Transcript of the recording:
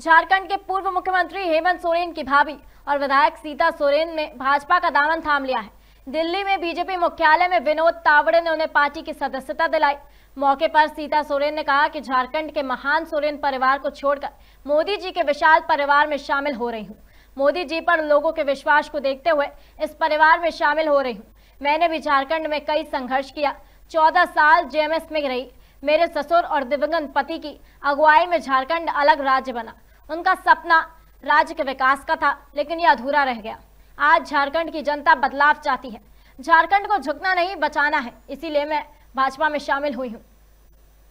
झारखंड के पूर्व मुख्यमंत्री हेमंत सोरेन की भाभी और विधायक सीता सोरेन ने भाजपा का दामन थाम लिया है दिल्ली में बीजेपी मुख्यालय में विनोद तावड़े ने उन्हें पार्टी की सदस्यता दिलाई मौके पर सीता सोरेन ने कहा कि झारखंड के महान सोरेन परिवार को छोड़कर मोदी जी के विशाल परिवार में शामिल हो रही हूँ मोदी जी पर लोगों के विश्वास को देखते हुए इस परिवार में शामिल हो रही हूँ मैंने भी झारखंड में कई संघर्ष किया चौदह साल जेएमएस में रही मेरे ससुर और दिवंगत पति की अगुवाई में झारखंड अलग राज्य बना उनका सपना राज्य के विकास का था लेकिन यह अधूरा रह गया आज झारखंड की जनता बदलाव चाहती है झारखंड को झुकना नहीं बचाना है इसीलिए मैं भाजपा में शामिल हुई हूँ